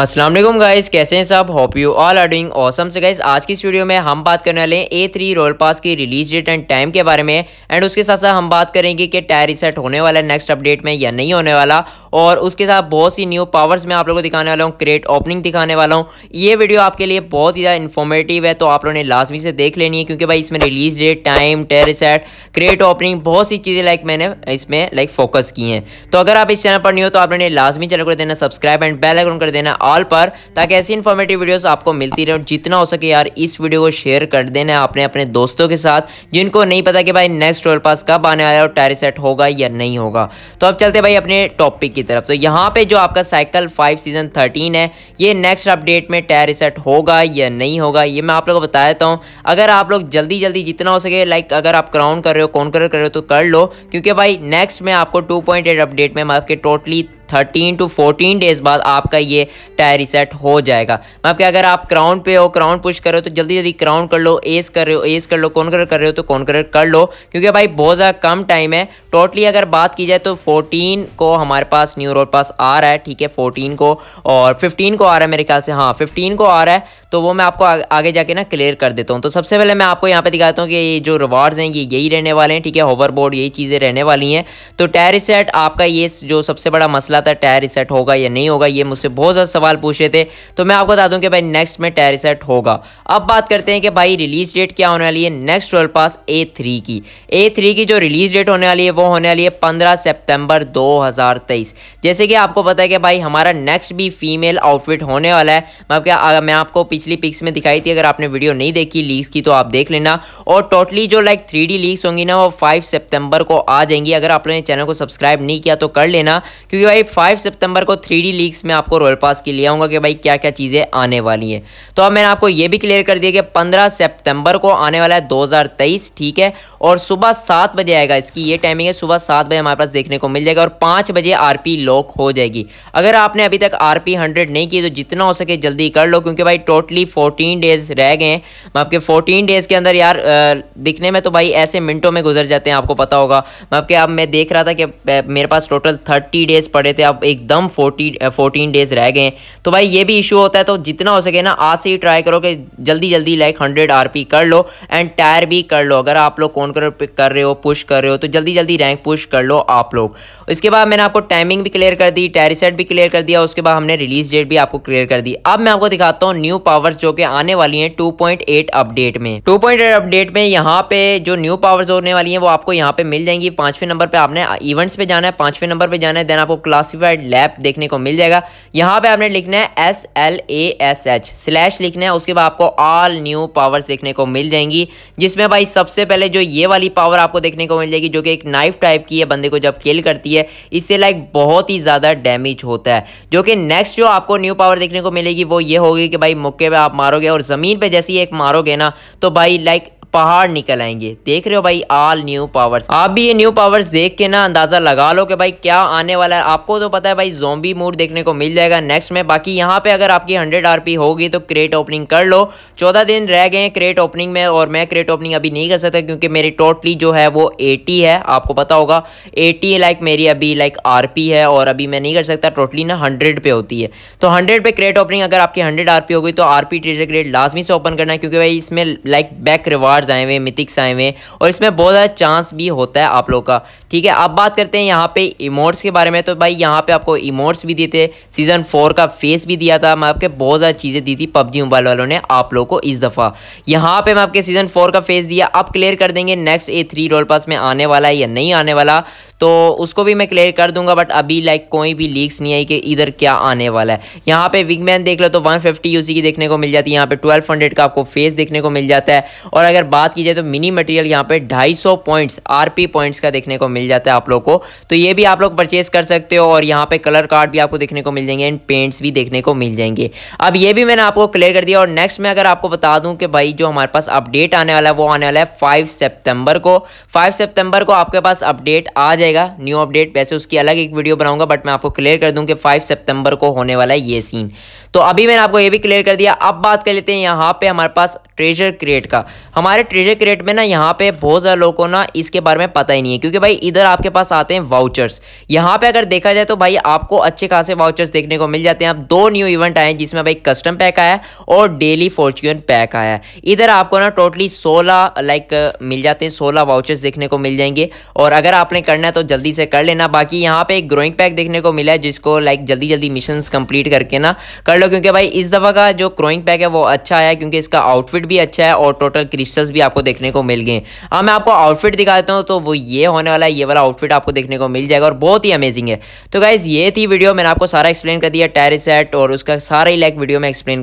Aslam guys कैसे हैं सब hope you all are doing awesome से गाइज आज की इस वीडियो में हम बात करने वाले हैं ए थ्री रोल पास की रिलीज डेट एंड टाइम के बारे में एंड उसके साथ साथ हम बात करेंगे कि टायर रिसेट होने वाला है नेक्स्ट अपडेट में या नहीं होने वाला और उसके साथ बहुत सी न्यू पावर्स मैं आप लोगों को दिखाने वाला हूँ क्रेट ओपनिंग दिखाने वाला हूँ ये वीडियो आपके लिए बहुत ही ज़्यादा इन्फॉर्मेटिव है तो आप लोगों ने लाजमी से देख लेनी है क्योंकि भाई इसमें release date time tier reset crate opening बहुत सी चीज़ें लाइक मैंने इसमें लाइक फोकस की हैं तो अगर आप इस चैनल पर नहीं हो तो आप लोगों ने लाजमी चैनल कर देना सब्सक्राइब एंड बेल आइकन कर देना ऑल पर ताकि ऐसी इन्फॉर्मेटिव वीडियोस आपको मिलती रहे और जितना हो सके यार इस वीडियो को शेयर कर देना आपने अपने दोस्तों के साथ जिनको नहीं पता कि भाई नेक्स्ट ट्वेल्व पास कब आने वाला है और टायर सेट होगा या नहीं होगा तो अब चलते भाई अपने टॉपिक की तरफ तो यहाँ पे जो आपका साइकिल फाइव सीजन थर्टीन है ये नेक्स्ट अपडेट में टायर सेट होगा या नहीं होगा ये मैं आप लोग को बता देता हूँ अगर आप लोग जल्दी जल्दी जितना हो सके लाइक अगर आप क्राउन कर रहे हो कौन कर रहे हो तो कर लो क्योंकि भाई नेक्स्ट में आपको 2.8 अपडेट में आपके totally thirteen to fourteen days बाद आपका ये टायर रिसेट हो जाएगा मैं आपके अगर आप क्राउन पे हो क्राउन पुश कर रहे हो तो जल्दी जल्दी क्राउन कर लो एस कर रहे हो एस कर लो कौन कर रहे हो तो कौन कर लो क्योंकि भाई बहुत ज़्यादा कम टाइम है टोटली अगर बात की जाए तो फोर्टीन को हमारे पास न्यू रोड पास आ रहा है ठीक है फोर्टीन को और फिफ्टीन को आ रहा है मेरे ख्याल से हाँ फिफ्टीन को आ रहा है तो वो मैं आपको आ, आगे जाके ना क्लियर कर देता हूँ तो सबसे पहले मैं आपको यहाँ पे दिखाता हूँ कि ये जो रिवार्ड्स हैं ये यही रहने वाले हैं ठीक है होवर बोर्ड यही चीज़ें रहने वाली हैं तो टायर रिसेट आपका ये जो सबसे बड़ा मसला था टायर रिसेट होगा या नहीं होगा ये मुझसे बहुत ज़्यादा सवाल पूछे थे तो मैं आपको बता दूँ कि भाई नेक्स्ट में टायर रिसेट होगा अब बात करते हैं कि भाई रिलीज डेट क्या होने वाली है next twelve pass A three की ए थ्री की जो रिलीज डेट होने वाली है वो होने वाली है पंद्रह सेप्टेम्बर दो हज़ार तेईस जैसे कि आपको पता है कि भाई हमारा नेक्स्ट भी फीमेल आउटफिट होने वाला है मैं आपको मैं आपको पिछली पिक्स में दिखाई थी अगर आपने वीडियो नहीं देखी लीक्स की तो आप देख लेना और टोटली जो लाइक थ्री लीक्स होंगी ना वो फाइव सेप्टेम्बर को आ जाएंगी अगर आपने चैनल को सब्सक्राइब नहीं किया तो कर लेना क्योंकि भाई फाइव सेप्टेम्बर को थ्री लीक्स में आपको रोल पास के लिए आऊँगा कि भाई क्या क्या चीज़ें आने वाली हैं तो अब मैंने आपको ये भी क्लियर कर दिया कि पंद्रह सेप्टेम्बर को आने वाला है दो ठीक है और सुबह सात बजे आएगा इसकी ये टाइमिंग है सुबह सात बजे हमारे पास देखने को मिल जाएगा और पाँच बजे आरपी लॉक हो जाएगी अगर आपने अभी तक आरपी हंड्रेड नहीं की तो जितना हो सके जल्दी कर लो क्योंकि भाई टोटल टोटली फोर्टीन डेज रह गए हैं मैं आपके फोर्टीन डेज के अंदर यार दिखने में तो भाई ऐसे मिनटों में गुजर जाते हैं आपको पता होगा मैं आपके अब मैं देख रहा था कि मेरे पास टोटल थर्टी डेज पड़े थे अब एकदम फोर्टी फोर्टीन डेज रह गए हैं तो भाई ये भी इशू होता है तो जितना हो सके ना आज से ही ट्राई करो कि जल्दी जल्दी लाइक हंड्रेड आर कर लो एंड टायर भी कर लो अगर आप लोग कौन कर, कर रहे हो पुश कर रहे हो तो जल्दी जल्दी रैंक पुश कर लो आप लोग इसके बाद मैंने आपको टाइमिंग भी क्लियर कर दी टायर सेट भी क्लियर कर दिया उसके बाद हमने रिलीज डेट भी आपको क्लियर कर दी अब मैं आपको दिखाता हूँ न्यू पावर पावर्स जो कि आने वाली हैं 2.8 अपडेट में 2.8 अपडेट में यहाँ पे जो न्यू पावर्स होने वाली हैं वो आपको यहाँ पे मिल जाएंगी पांचवें नंबर पे आपने इवेंट्स पे जाना है पांचवें नंबर पे जाना है देन आपको क्लासिफाइड लैब देखने को मिल जाएगा यहाँ पे आपने लिखना है S L A S H slash लिखना है उसके बाद आपको ऑल न्यू पावर्स देखने को मिल जाएंगी जिसमें भाई सबसे पहले जो ये वाली पावर आपको देखने को मिल जाएगी जो कि एक नाइफ टाइप की है बंदे को जब किल करती है इससे लाइक बहुत ही ज़्यादा डैमेज होता है जो कि नेक्स्ट जो आपको न्यू पावर देखने को मिलेगी वो ये होगी कि भाई मुक्के पे आप मारोगे और ज़मीन पे जैसे ही एक मारोगे ना तो भाई लाइक पहाड़ निकल आएंगे देख रहे हो भाई ऑल न्यू पावर्स आप भी ये न्यू पावर्स देख के ना अंदाजा लगा लो कि भाई क्या आने वाला है आपको तो पता है भाई जोम्बी मूड देखने को मिल जाएगा नेक्स्ट में बाकी यहाँ पे अगर आपकी हंड्रेड आरपी होगी तो क्रेट ओपनिंग कर लो चौदह दिन रह गए हैं क्रेट ओपनिंग में और मैं क्रेट ओपनिंग अभी नहीं कर सकता क्योंकि मेरी टोटली जो है वो एटी है आपको पता होगा एटी लाइक मेरी अभी लाइक आर है और अभी मैं नहीं कर सकता टोटली ना हंड्रेड पे होती है तो हंड्रेड पे क्रेट ओपनिंग अगर आपकी हंड्रेड आर होगी तो आर पी ट्रेजर क्रेट लाजमी से ओपन करना है क्योंकि भाई इसमें लाइक बैक रिवार्ड कार्ड्स आए हुए मितिक्स आए हुए और इसमें बहुत ज़्यादा चांस भी होता है आप लोग का ठीक है अब बात करते हैं यहाँ पे इमोट्स के बारे में तो भाई यहाँ पे आपको इमोट्स भी दिए थे सीज़न फोर का फेस भी दिया था मैं आपके बहुत सारी चीज़ें दी थी पबजी मोबाइल वालों ने आप लोग को इस दफ़ा यहाँ पे मैं आपके सीज़न फोर का फेस दिया अब क्लियर कर देंगे next A three royal pass में आने वाला है या नहीं आने वाला तो उसको भी मैं क्लियर कर दूंगा बट अभी लाइक कोई भी लीक्स नहीं आई कि इधर क्या आने वाला है यहाँ पे विगमैन देख लो तो 150 फिफ्टी यूसी की देखने को मिल जाती है यहाँ पे 1200 का आपको फेस देखने को मिल जाता है और अगर बात की जाए तो मिनी मटेरियल यहाँ पे 250 पॉइंट्स आरपी पॉइंट्स का देखने को मिल जाता है आप लोग को तो ये भी आप लोग परचेज कर सकते हो और यहाँ पे कलर कार्ड भी आपको देखने को मिल जाएंगे एंड पेंट्स भी देखने को मिल जाएंगे अब ये भी मैंने आपको क्लियर कर दिया और नेक्स्ट में अगर आपको बता दूँ कि भाई जो हमारे पास अपडेट आने वाला है वो आने वाला है फाइव सेप्टेम्बर को फाइव सेप्टेम्बर को आपके पास अपडेट आ जाएगा न्यू अपडेट वैसे उसकी अलग एक वीडियो बनाऊंगा बट मैं आपको क्लियर कर दूँ कि फाइव सेप्टेम्बर को होने वाला है ये सीन तो अभी मैंने आपको ये भी क्लियर कर दिया अब बात कर लेते हैं यहाँ पे हमारे पास ट्रेजर क्रिएट का हमारे ट्रेजर क्रिएट में ना यहाँ पे बहुत सारे लोगों को ना इसके बारे में पता ही नहीं है क्योंकि भाई इधर आपके पास आते हैं वाउचर्स यहाँ पे अगर देखा जाए तो भाई आपको अच्छे खासे वाउचर्स देखने को मिल जाते हैं आप दो न्यू इवेंट आए हैं जिसमें भाई कस्टम पैक आया और डेली फॉर्च्यून पैक आया है इधर आपको ना टोटली सोलह लाइक मिल जाते हैं सोलह वाउचर्स देखने को मिल जाएंगे और अगर आपने करना है तो जल्दी से कर लेना बाकी यहाँ पे एक ग्रोइंग पैक देखने को मिला है जिसको लाइक जल्दी जल्दी मिशन कंप्लीट करके ना कर लो क्योंकि भाई इस दफ़ा का जो ग्रोइंग पैक है वो अच्छा आया क्योंकि इसका आउटफिट भी अच्छा है और टोटल क्रिस्टल्स भी आपको देखने को मिल गए अब हाँ, मैं आपको आउटफिट दिखा देता हूँ तो वो ये होने वाला है ये वाला आउटफिट आपको देखने को मिल जाएगा और बहुत ही अमेजिंग है तो गाइज ये थी वीडियो मैंने आपको सारा एक्सप्लेन कर दिया टेरिस सेट और उसका सारा ही लाइक वीडियो में एक्सप्लेन